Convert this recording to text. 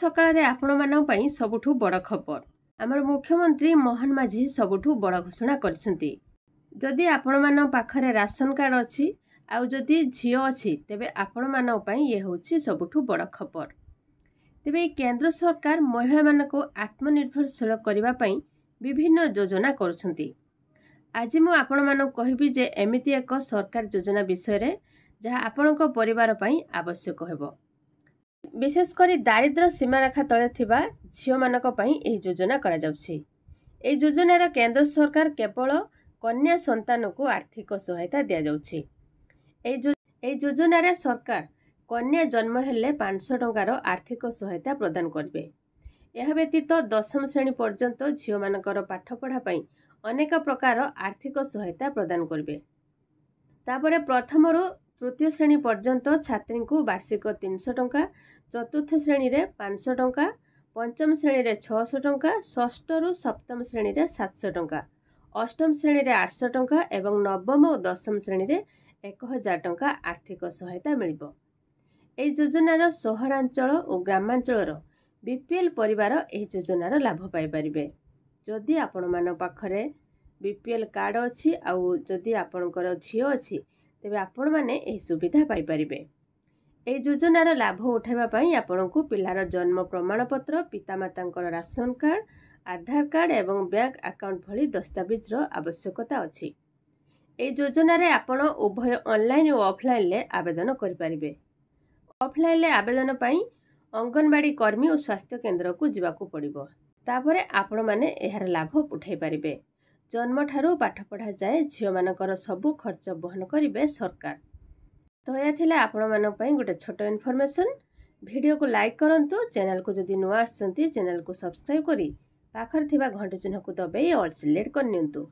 ସକାଳରେ ଆପଣମାନଙ୍କ ପାଇଁ ସବୁଠୁ ବଡ଼ ଖବର ଆମର ମୁଖ୍ୟମନ୍ତ୍ରୀ ମୋହନ ମାଝୀ ସବୁଠୁ ବଡ଼ ଘୋଷଣା କରିଛନ୍ତି ଯଦି ଆପଣମାନଙ୍କ ପାଖରେ ରାସନ କାର୍ଡ଼ ଅଛି ଆଉ ଯଦି ଝିଅ ଅଛି ତେବେ ଆପଣମାନଙ୍କ ପାଇଁ ଇଏ ହେଉଛି ସବୁଠୁ ବଡ଼ ଖବର ତେବେ କେନ୍ଦ୍ର ସରକାର ମହିଳାମାନଙ୍କୁ ଆତ୍ମନିର୍ଭରଶୀଳ କରିବା ପାଇଁ ବିଭିନ୍ନ ଯୋଜନା କରୁଛନ୍ତି ଆଜି ମୁଁ ଆପଣମାନଙ୍କୁ କହିବି ଯେ ଏମିତି ଏକ ସରକାର ଯୋଜନା ବିଷୟରେ ଯାହା ଆପଣଙ୍କ ପରିବାର ପାଇଁ ଆବଶ୍ୟକ ହେବ ବିଶେଷ କରି ଦାରିଦ୍ର୍ୟ ସୀମାରେଖା ତଳେ ଥିବା ଝିଅମାନଙ୍କ ପାଇଁ ଏହି ଯୋଜନା କରାଯାଉଛି ଏହି ଯୋଜନାର କେନ୍ଦ୍ର ସରକାର କେବଳ କନ୍ୟା ସନ୍ତାନକୁ ଆର୍ଥିକ ସହାୟତା ଦିଆଯାଉଛି ଏହି ଏହି ଯୋଜନାରେ ସରକାର କନ୍ୟା ଜନ୍ମ ହେଲେ ପାଞ୍ଚଶହ ଟଙ୍କାର ଆର୍ଥିକ ସହାୟତା ପ୍ରଦାନ କରିବେ ଏହା ବ୍ୟତୀତ ଦଶମ ଶ୍ରେଣୀ ପର୍ଯ୍ୟନ୍ତ ଝିଅମାନଙ୍କର ପାଠପଢ଼ା ପାଇଁ ଅନେକ ପ୍ରକାର ଆର୍ଥିକ ସହାୟତା ପ୍ରଦାନ କରିବେ ତାପରେ ପ୍ରଥମରୁ ତୃତୀୟ ଶ୍ରେଣୀ ପର୍ଯ୍ୟନ୍ତ ଛାତ୍ରୀଙ୍କୁ ବାର୍ଷିକ ତିନିଶହ ଟଙ୍କା ଚତୁର୍ଥ ଶ୍ରେଣୀରେ ପାଞ୍ଚଶହ ଟଙ୍କା ପଞ୍ଚମ ଶ୍ରେଣୀରେ ଛଅଶହ ଟଙ୍କା ଷଷ୍ଠରୁ ସପ୍ତମ ଶ୍ରେଣୀରେ ସାତଶହ ଟଙ୍କା ଅଷ୍ଟମ ଶ୍ରେଣୀରେ ଆଠଶହ ଟଙ୍କା ଏବଂ ନବମ ଓ ଦଶମ ଶ୍ରେଣୀରେ ଏକ ହଜାର ଟଙ୍କା ଆର୍ଥିକ ସହାୟତା ମିଳିବ ଏହି ଯୋଜନାର ସହରାଞ୍ଚଳ ଓ ଗ୍ରାମାଞ୍ଚଳର ବି ବିପିଏଲ୍ ପରିବାର ଏହି ଯୋଜନାର ଲାଭ ପାଇପାରିବେ ଯଦି ଆପଣମାନଙ୍କ ପାଖରେ ବି ପି ଏଲ୍ କାର୍ଡ଼ ଅଛି ଆଉ ଯଦି ଆପଣଙ୍କର ଝିଅ ଅଛି ତେବେ ଆପଣମାନେ ଏହି ସୁବିଧା ପାଇପାରିବେ ଏହି ଯୋଜନାର ଲାଭ ଉଠାଇବା ପାଇଁ ଆପଣଙ୍କୁ ପିଲାର ଜନ୍ମ ପ୍ରମାଣପତ୍ର ପିତାମାତାଙ୍କର ରାସନ କାର୍ଡ଼ ଆଧାର କାର୍ଡ଼ ଏବଂ ବ୍ୟାଙ୍କ ଆକାଉଣ୍ଟ ଭଳି ଦସ୍ତାବିଜର ଆବଶ୍ୟକତା ଅଛି ଏହି ଯୋଜନାରେ ଆପଣ ଉଭୟ ଅନଲାଇନ୍ ଓ ଅଫ୍ଲାଇନ୍ରେ ଆବେଦନ କରିପାରିବେ ଅଫ୍ଲାଇନ୍ରେ ଆବେଦନ ପାଇଁ ଅଙ୍ଗନବାଡ଼ି କର୍ମୀ ଓ ସ୍ୱାସ୍ଥ୍ୟ କେନ୍ଦ୍ରକୁ ଯିବାକୁ ପଡ଼ିବ ତାପରେ ଆପଣମାନେ ଏହାର ଲାଭ ଉଠାଇପାରିବେ ଜନ୍ମଠାରୁ ପାଠପଢ଼ା ଯାଏ ଝିଅମାନଙ୍କର ସବୁ ଖର୍ଚ୍ଚ ବହନ କରିବେ ସରକାର ତ ଏହା ଥିଲା ଆପଣମାନଙ୍କ ପାଇଁ ଗୋଟେ ଛୋଟ ଇନଫର୍ମେସନ୍ ଭିଡ଼ିଓକୁ ଲାଇକ୍ କରନ୍ତୁ ଚ୍ୟାନେଲ୍କୁ ଯଦି ନୂଆ ଆସିଛନ୍ତି ଚ୍ୟାନେଲ୍କୁ ସବସ୍କ୍ରାଇବ୍ କରି ପାଖରେ ଥିବା ଘଣ୍ଟି ଚିହ୍ନକୁ ଦବେଇ ଅଲ୍ ସିଲେକ୍ଟ କରିନିଅନ୍ତୁ